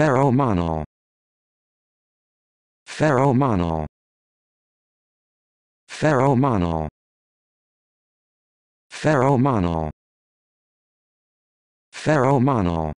pheromonal pheromonal pheromonal pheromonal pheromonal